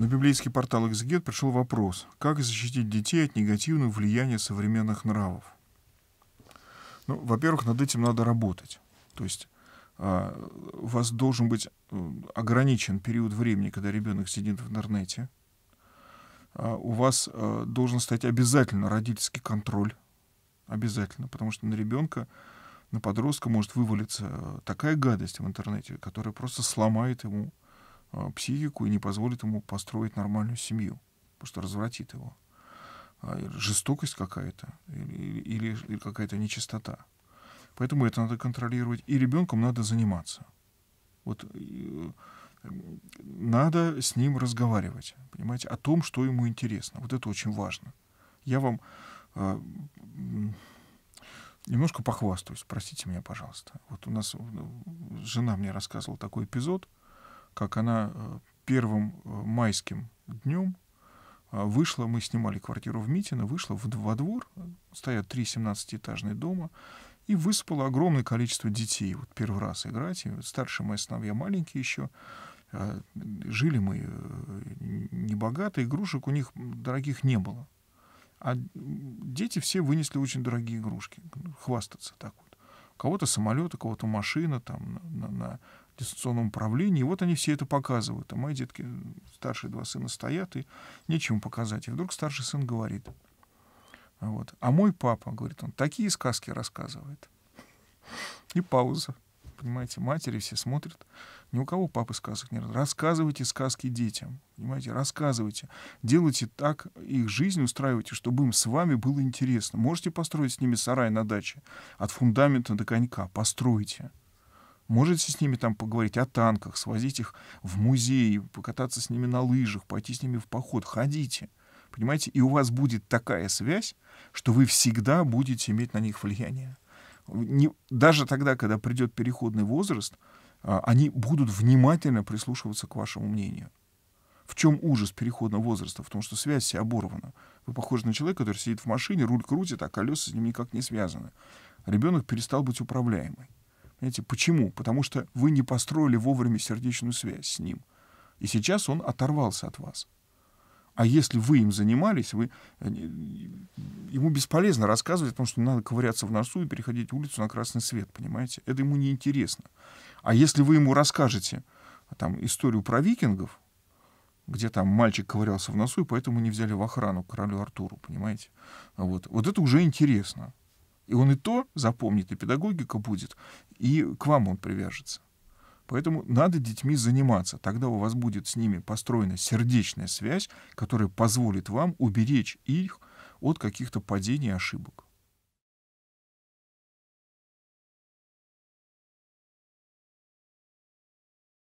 На библейский портал «Экзегет» пришел вопрос, как защитить детей от негативного влияния современных нравов. Ну, во-первых, над этим надо работать. То есть а, у вас должен быть э, ограничен период времени, когда ребенок сидит в интернете. А, у вас э, должен стать обязательно родительский контроль. Обязательно, потому что на ребенка, на подростка может вывалиться э, такая гадость в интернете, которая просто сломает ему Э, психику и не позволит ему построить нормальную семью, потому что развратит его. А, жестокость какая-то или, или, или какая-то нечистота. Поэтому это надо контролировать. И ребенком надо заниматься. Вот э, надо с ним разговаривать, понимаете, о том, что ему интересно. Вот это очень важно. Я вам э, немножко похвастаюсь, простите меня, пожалуйста. Вот у нас э, жена мне рассказывала такой эпизод – как она э, первым э, майским днем э, вышла, мы снимали квартиру в Митино, вышла в, во двор, стоят три 17-этажные дома, и выспало огромное количество детей. Вот первый раз играть, и старшие мои сыновья маленькие еще, жили мы небогато, игрушек у них дорогих не было. А дети все вынесли очень дорогие игрушки, ну, хвастаться так кого-то самолета, кого-то машина там, на, на, на дистанционном управлении. И вот они все это показывают. А мои детки, старшие два сына стоят, и нечем показать. И вдруг старший сын говорит. Вот. А мой папа, говорит он, такие сказки рассказывает. И пауза понимаете, матери все смотрят, ни у кого папы сказок нет. Рассказывайте сказки детям, понимаете, рассказывайте. Делайте так, их жизнь устраивайте, чтобы им с вами было интересно. Можете построить с ними сарай на даче, от фундамента до конька, постройте. Можете с ними там поговорить о танках, свозить их в музей, покататься с ними на лыжах, пойти с ними в поход, ходите. Понимаете, и у вас будет такая связь, что вы всегда будете иметь на них влияние не, даже тогда, когда придет переходный возраст, а, они будут внимательно прислушиваться к вашему мнению. В чем ужас переходного возраста? В том, что связь вся оборвана. Вы похожи на человека, который сидит в машине, руль крутит, а колеса с ним никак не связаны. Ребенок перестал быть управляемым. Понимаете, почему? Потому что вы не построили вовремя сердечную связь с ним. И сейчас он оторвался от вас. А если вы им занимались, вы, ему бесполезно рассказывать о том, что надо ковыряться в носу и переходить улицу на красный свет, понимаете? Это ему неинтересно. А если вы ему расскажете там, историю про викингов, где там мальчик ковырялся в носу, и поэтому не взяли в охрану королю Артуру, понимаете? Вот, вот это уже интересно. И он и то запомнит, и педагогика будет, и к вам он привяжется. Поэтому надо детьми заниматься. Тогда у вас будет с ними построена сердечная связь, которая позволит вам уберечь их от каких-то падений и ошибок.